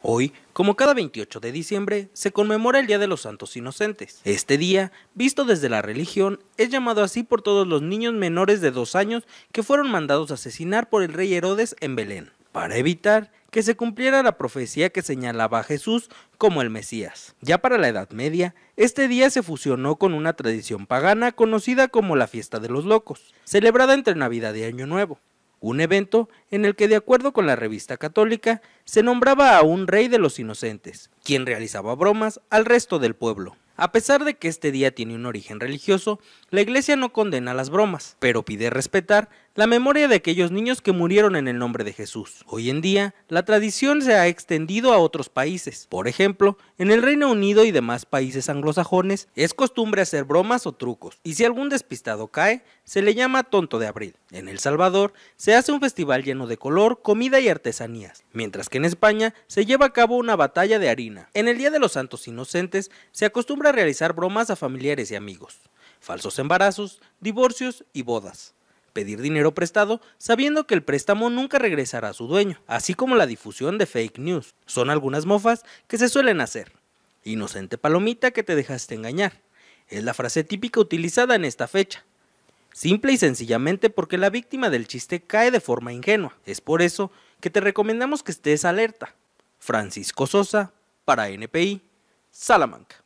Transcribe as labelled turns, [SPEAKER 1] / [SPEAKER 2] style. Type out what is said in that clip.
[SPEAKER 1] Hoy, como cada 28 de diciembre, se conmemora el Día de los Santos Inocentes. Este día, visto desde la religión, es llamado así por todos los niños menores de dos años que fueron mandados a asesinar por el rey Herodes en Belén, para evitar que se cumpliera la profecía que señalaba a Jesús como el Mesías. Ya para la Edad Media, este día se fusionó con una tradición pagana conocida como la Fiesta de los Locos, celebrada entre Navidad y Año Nuevo un evento en el que, de acuerdo con la revista católica, se nombraba a un rey de los inocentes, quien realizaba bromas al resto del pueblo. A pesar de que este día tiene un origen religioso, la iglesia no condena las bromas, pero pide respetar la memoria de aquellos niños que murieron en el nombre de Jesús. Hoy en día, la tradición se ha extendido a otros países. Por ejemplo, en el Reino Unido y demás países anglosajones es costumbre hacer bromas o trucos, y si algún despistado cae, se le llama tonto de abril. En El Salvador se hace un festival lleno de color, comida y artesanías, mientras que en España se lleva a cabo una batalla de harina. En el Día de los Santos Inocentes se acostumbra a realizar bromas a familiares y amigos, falsos embarazos, divorcios y bodas pedir dinero prestado sabiendo que el préstamo nunca regresará a su dueño, así como la difusión de fake news. Son algunas mofas que se suelen hacer. Inocente palomita que te dejaste engañar. Es la frase típica utilizada en esta fecha. Simple y sencillamente porque la víctima del chiste cae de forma ingenua. Es por eso que te recomendamos que estés alerta. Francisco Sosa, para NPI, Salamanca.